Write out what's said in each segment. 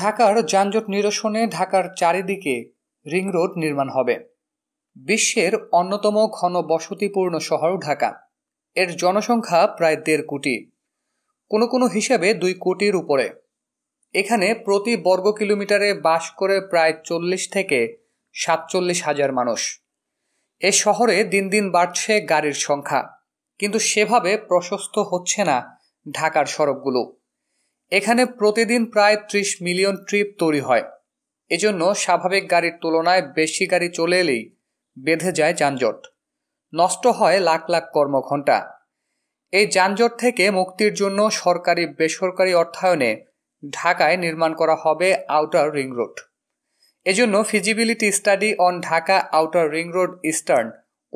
ঢাকার যানজট নিরসনে ঢাকার চারিদিকে রিং রোড নির্মাণ হবে বিশ্বের অন্যতম ঘন বসতিপূর্ণ শহর ঢাকা এর জনসংখ্যা প্রায় দেড় কোটি কোনো কোনো হিসাবে দুই কোটির উপরে এখানে প্রতি বর্গ কিলোমিটারে বাস করে প্রায় চল্লিশ থেকে সাতচল্লিশ হাজার মানুষ এ শহরে দিন দিন বাড়ছে গাড়ির সংখ্যা কিন্তু সেভাবে প্রশস্ত হচ্ছে না ঢাকার সড়কগুলো এখানে প্রতিদিন প্রায় ত্রিশ মিলিয়ন ট্রিপ তৈরি হয় এজন্য স্বাভাবিক গাড়ির তুলনায় বেশি গাড়ি চলে এলেই বেঁধে যায় যানজট নষ্ট হয় লাখ লাখ কর্মঘণ্টা এই যানজট থেকে মুক্তির জন্য সরকারি বেসরকারি অর্থায়নে ঢাকায় নির্মাণ করা হবে আউটার রিং রোড এজন্য feasibility study on Dhaka outer ring road eastern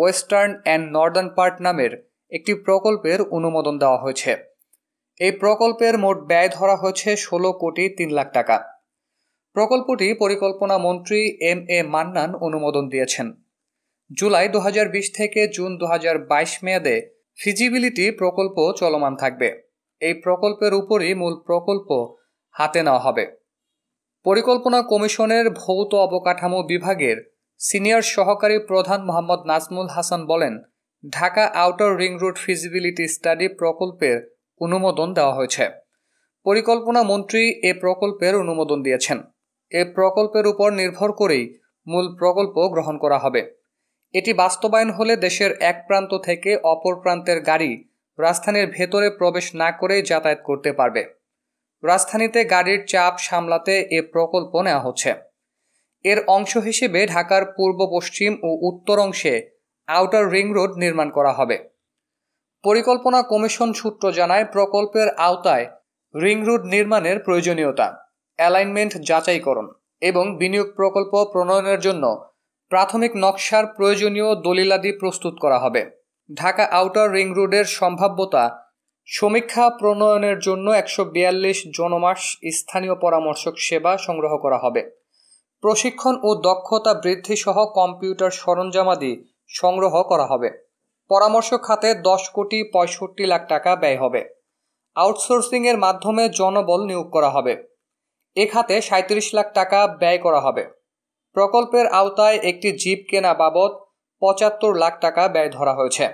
western and northern part নামের একটি প্রকল্পের অনুমোদন দেওয়া হয়েছে এই প্রকল্পের মোট ব্যয় ধরা হয়েছে ষোলো কোটি তিন লাখ টাকা প্রকল্পটি পরিকল্পনা মন্ত্রী এম এ মান্নান অনুমোদন দিয়েছেন জুলাই দু থেকে জুন দু মেয়াদে ফিজিবিলিটি প্রকল্প চলমান থাকবে এই প্রকল্পের উপরই মূল প্রকল্প হাতে নেওয়া হবে পরিকল্পনা কমিশনের ভৌত অবকাঠামো বিভাগের সিনিয়র সহকারী প্রধান মোহাম্মদ নাজমুল হাসান বলেন Dhaka outer ring road feasibility study প্রকল্পের অনুমোদন দেওয়া হয়েছে পরিকল্পনা মন্ত্রী এ প্রকল্পের অনুমোদন দিয়েছেন এ প্রকল্পের উপর নির্ভর করেই মূল প্রকল্প গ্রহণ করা হবে এটি বাস্তবায়ন হলে দেশের এক প্রান্ত থেকে অপর প্রান্তের গাড়ি রাজধানীর ভেতরে প্রবেশ না করেই যাতায়াত করতে পারবে রাজধানীতে গাড়ির চাপ সামলাতে এ প্রকল্প নেওয়া হচ্ছে এর অংশ হিসেবে ঢাকার পূর্ব পশ্চিম ও উত্তর অংশে আউটার রিং রোড নির্মাণ করা হবে পরিকল্পনা কমিশন সূত্র জানায় প্রকল্পের আওতায় রিং রোড নির্মাণের প্রয়োজনীয়তা অ্যালাইনমেন্ট যাচাইকরণ এবং বিনিয়োগ প্রকল্প প্রণয়নের জন্য প্রাথমিক নকশার প্রয়োজনীয় দলিলাদি প্রস্তুত করা হবে ঢাকা আউটার রিং রোডের সম্ভাব্যতা সমীক্ষা প্রণয়নের জন্য একশো বিয়াল্লিশ জনমাস স্থানীয় পরামর্শক সেবা সংগ্রহ করা হবে প্রশিক্ষণ ও দক্ষতা বৃদ্ধি সহ কম্পিউটার সরঞ্জামাদি সংগ্রহ করা হবে পরামর্শ খাতে দশ কোটি পঁয়ষট্টি লাখ টাকা ব্যয় হবে আউটসোর্সিংয়ের মাধ্যমে জনবল নিয়োগ করা হবে এ খাতে সাঁত্রিশ লাখ টাকা ব্যয় করা হবে প্রকল্পের আওতায় একটি জিপ কেনা বাবদ পঁচাত্তর লাখ টাকা ব্যয় ধরা হয়েছে